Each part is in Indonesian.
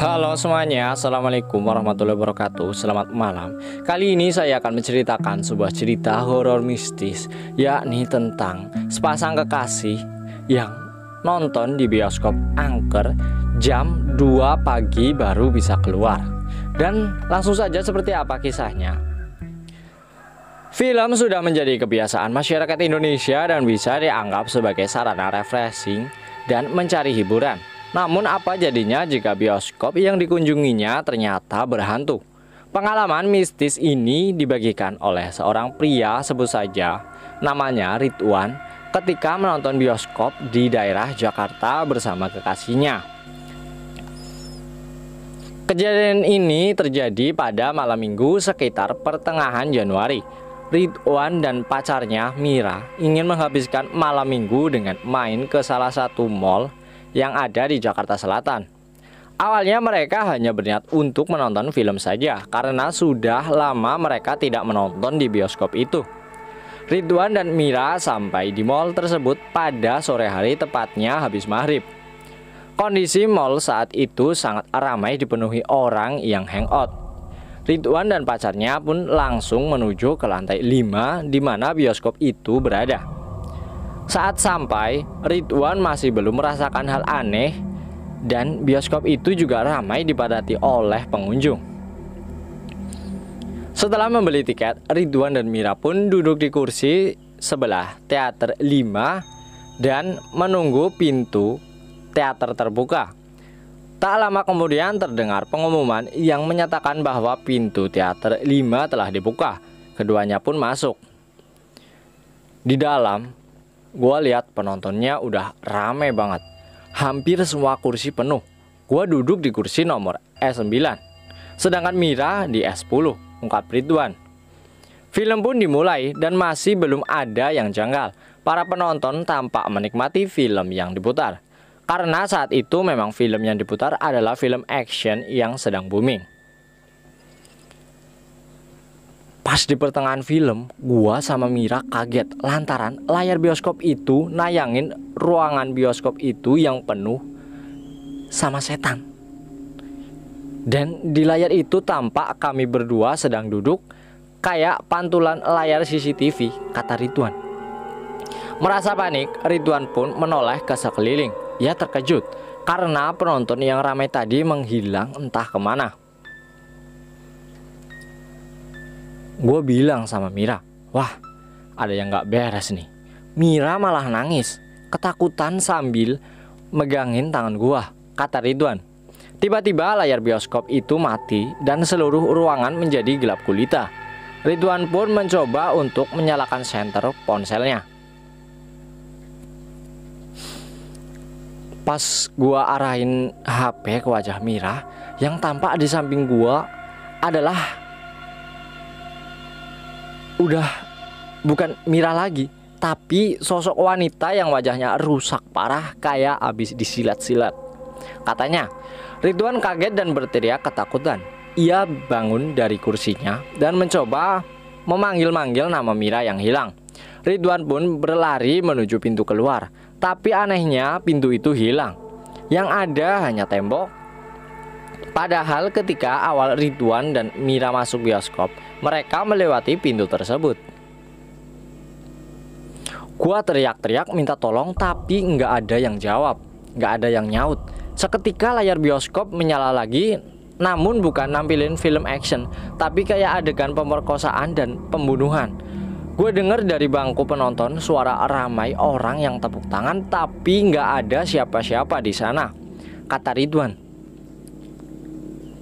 Halo semuanya, Assalamualaikum warahmatullahi wabarakatuh Selamat malam Kali ini saya akan menceritakan sebuah cerita horor mistis Yakni tentang sepasang kekasih yang nonton di bioskop Angker Jam 2 pagi baru bisa keluar Dan langsung saja seperti apa kisahnya Film sudah menjadi kebiasaan masyarakat Indonesia dan bisa dianggap sebagai sarana refreshing dan mencari hiburan namun apa jadinya jika bioskop yang dikunjunginya ternyata berhantu? Pengalaman mistis ini dibagikan oleh seorang pria sebut saja namanya Ridwan ketika menonton bioskop di daerah Jakarta bersama kekasihnya. Kejadian ini terjadi pada malam minggu sekitar pertengahan Januari. Ridwan dan pacarnya Mira ingin menghabiskan malam minggu dengan main ke salah satu mall yang ada di Jakarta Selatan. Awalnya mereka hanya berniat untuk menonton film saja karena sudah lama mereka tidak menonton di bioskop itu. Ridwan dan Mira sampai di mall tersebut pada sore hari tepatnya habis maghrib. Kondisi mall saat itu sangat ramai dipenuhi orang yang hangout. Ridwan dan pacarnya pun langsung menuju ke lantai 5 di mana bioskop itu berada. Saat sampai, Ridwan masih belum merasakan hal aneh dan bioskop itu juga ramai dipadati oleh pengunjung. Setelah membeli tiket, Ridwan dan Mira pun duduk di kursi sebelah teater 5 dan menunggu pintu teater terbuka. Tak lama kemudian terdengar pengumuman yang menyatakan bahwa pintu teater 5 telah dibuka. Keduanya pun masuk. Di dalam, Gua lihat penontonnya udah rame banget. Hampir semua kursi penuh. Gua duduk di kursi nomor e S 9 Sedangkan Mira di e S 10 ungkap Ridwan. Film pun dimulai dan masih belum ada yang janggal. Para penonton tampak menikmati film yang diputar. Karena saat itu memang film yang diputar adalah film action yang sedang booming. Pas di pertengahan film, gua sama Mira kaget lantaran layar bioskop itu nayangin ruangan bioskop itu yang penuh sama setan. Dan di layar itu tampak kami berdua sedang duduk kayak pantulan layar CCTV, kata Ridwan. Merasa panik, Ridwan pun menoleh ke sekeliling. Ia terkejut karena penonton yang ramai tadi menghilang entah kemana. Gue bilang sama Mira, wah ada yang gak beres nih. Mira malah nangis, ketakutan sambil megangin tangan gue, kata Ridwan. Tiba-tiba layar bioskop itu mati dan seluruh ruangan menjadi gelap gulita. Ridwan pun mencoba untuk menyalakan senter ponselnya. Pas gua arahin HP ke wajah Mira, yang tampak di samping gua adalah udah bukan Mira lagi tapi sosok wanita yang wajahnya rusak parah kayak abis disilat-silat katanya Ridwan kaget dan berteriak ketakutan ia bangun dari kursinya dan mencoba memanggil-manggil nama Mira yang hilang Ridwan pun berlari menuju pintu keluar tapi anehnya pintu itu hilang yang ada hanya tembok Padahal ketika awal Ridwan dan Mira masuk bioskop, mereka melewati pintu tersebut. Gua teriak-teriak minta tolong tapi nggak ada yang jawab, nggak ada yang nyaut. Seketika layar bioskop menyala lagi, namun bukan nampilin film action, tapi kayak adegan pemerkosaan dan pembunuhan. Gue denger dari bangku penonton suara ramai orang yang tepuk tangan tapi nggak ada siapa-siapa di sana. Kata Ridwan.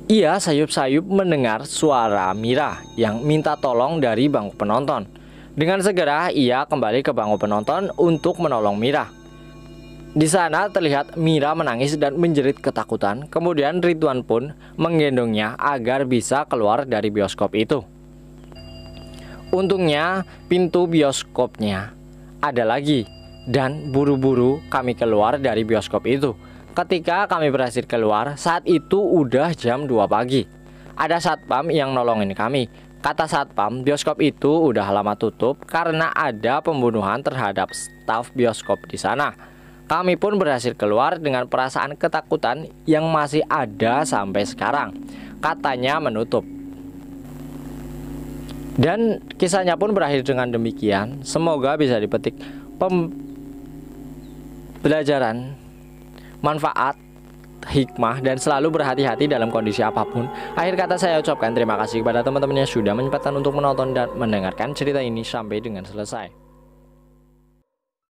Ia sayup-sayup mendengar suara Mira yang minta tolong dari bangku penonton. Dengan segera ia kembali ke bangku penonton untuk menolong Mira. Di sana terlihat Mira menangis dan menjerit ketakutan. Kemudian Ridwan pun menggendongnya agar bisa keluar dari bioskop itu. Untungnya pintu bioskopnya ada lagi dan buru-buru kami keluar dari bioskop itu. Ketika kami berhasil keluar, saat itu udah jam 2 pagi. Ada satpam yang nolongin kami. Kata satpam, bioskop itu udah lama tutup karena ada pembunuhan terhadap staf bioskop di sana. Kami pun berhasil keluar dengan perasaan ketakutan yang masih ada sampai sekarang. Katanya menutup. Dan kisahnya pun berakhir dengan demikian. Semoga bisa dipetik pembelajaran manfaat hikmah dan selalu berhati-hati dalam kondisi apapun. Akhir kata saya ucapkan terima kasih kepada teman-teman yang sudah menyempatkan untuk menonton dan mendengarkan cerita ini sampai dengan selesai.